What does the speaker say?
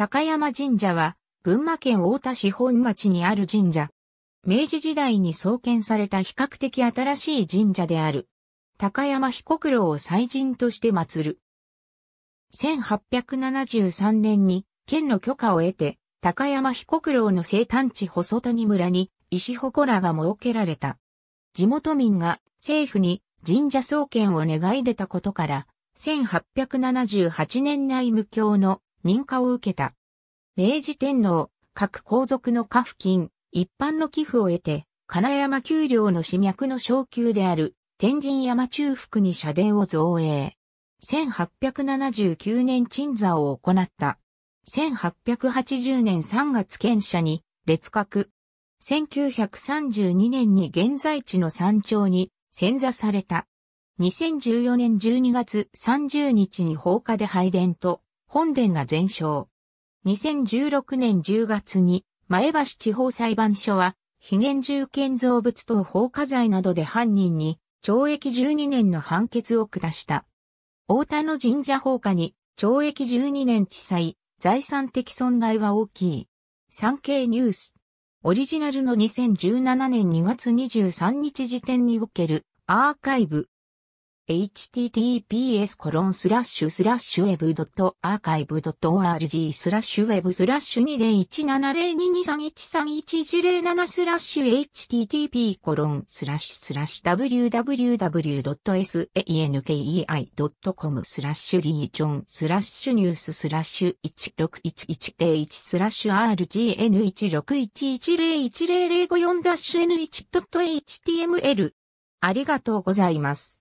高山神社は、群馬県太田市本町にある神社。明治時代に創建された比較的新しい神社である。高山彦九郎を祭神として祀る。1873年に県の許可を得て、高山彦九郎の生誕地細谷村に石祠が設けられた。地元民が政府に神社創建を願い出たことから、1878年内無教の認可を受けた。明治天皇、各皇族の家付近、一般の寄付を得て、金山丘陵の市脈の昇級である天神山中腹に社殿を造営。1879年鎮座を行った。1880年3月県社に列閣。1932年に現在地の山頂に潜座された。2014年12月30日に放火で拝殿と本殿が全焼。2016年10月に、前橋地方裁判所は、非現住建造物等放火罪などで犯人に、懲役12年の判決を下した。大田の神社放火に、懲役12年地裁、財産的損害は大きい。産経ニュース。オリジナルの2017年2月23日時点におけるアーカイブ https コロンスラッシュスラッシュ web.archive.org スラッシュ web スラッシュ20170223131107スラッシュ http コロンスラッシュスラッシュ www.sankei.com スラッシュリージョンスラッシュニューススラッシュ16110スラッシュ rgn161110054-n1.html ありがとうございます。